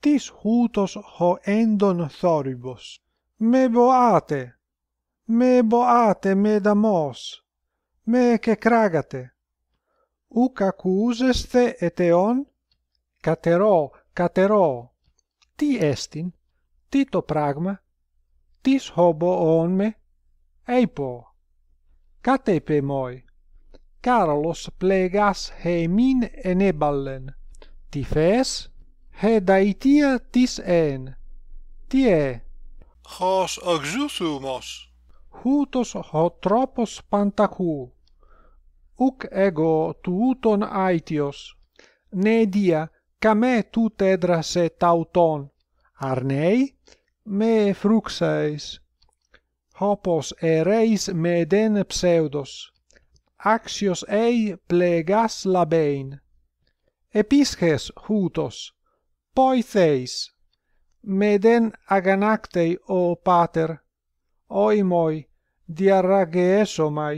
τις χούτος ο έντον θόρυβος. Με βοάτε, με βοάτε με δαμός, με κεκράγατε! ου Ουκ ακούζεστε, ετεόν, κατερό, κατερό. Τι έστιν, τι το πράγμα, τις όν με, έιπο. είπε μόι. Κάρολος πλέγας χεμίν ενέβαλεν. Τι φες, he daitia tis en Tie? e hos oxusumos hutos hotropos tropos pantaku uk ego touton aitios ne dia kame tou tedra se tauton arnei me fruxais hopos ereis me den pseudos axios ei plegas labein episches hutos Poi theis, me den aganactei, o pater, oi moi, diarrageesomai.